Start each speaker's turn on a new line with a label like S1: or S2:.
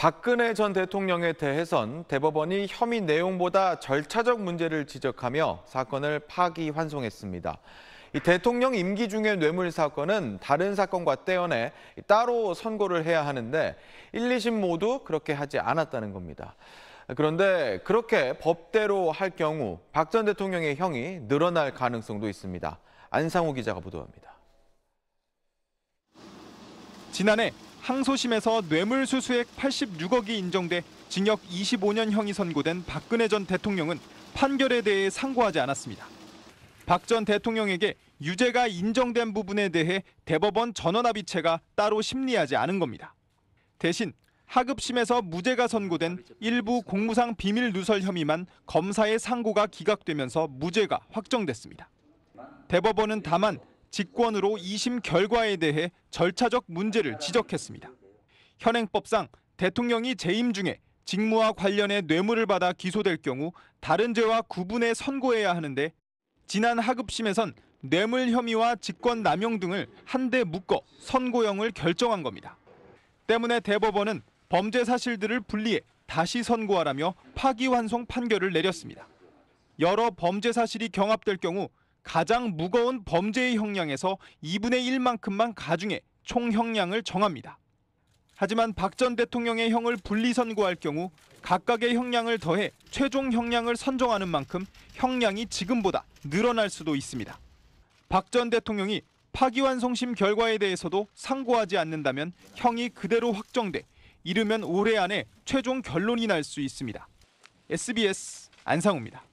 S1: 박근혜 전 대통령에 대해선 대법원이 혐의 내용보다 절차적 문제를 지적하며 사건을 파기환송했습니다. 대통령 임기 중에 뇌물 사건은 다른 사건과 떼어내 따로 선고를 해야 하는데 1, 2심 모두 그렇게 하지 않았다는 겁니다. 그런데 그렇게 법대로 할 경우 박 전 대통령의 형이 늘어날 가능성도 있습니다. 안상호 기자가 보도합니다.
S2: 지난해 항소심에서 뇌물수수액 86억이 인정돼 징역 25년형이 선고된 박근혜 전 대통령은 판결에 대해 상고하지 않았습니다. 박 전 대통령에게 유죄가 인정된 부분에 대해 대법원 전원합의체가 따로 심리하지 않은 겁니다. 대신 하급심에서 무죄가 선고된 일부 공무상 비밀 누설 혐의만 검사의 상고가 기각되면서 무죄가 확정됐습니다. 대법원은 다만 직권으로 2심 결과에 대해 절차적 문제를 지적했습니다. 현행법상 대통령이 재임 중에 직무와 관련해 뇌물을 받아 기소될 경우 다른 죄와 구분해 선고해야 하는데 지난 하급심에선 뇌물 혐의와 직권 남용 등을 한데 묶어 선고형을 결정한 겁니다. 때문에 대법원은 범죄 사실들을 분리해 다시 선고하라며 파기환송 판결을 내렸습니다. 여러 범죄 사실이 경합될 경우 가장 무거운 범죄의 형량에서 2분의 1만큼만 가중해 총 형량을 정합니다. 하지만 박 전 대통령의 형을 분리 선고할 경우 각각의 형량을 더해 최종 형량을 선정하는 만큼 형량이 지금보다 늘어날 수도 있습니다. 박 전 대통령이 파기환송심 결과에 대해서도 상고하지 않는다면 형이 그대로 확정돼 이르면 올해 안에 최종 결론이 날 수 있습니다. SBS 안상우입니다.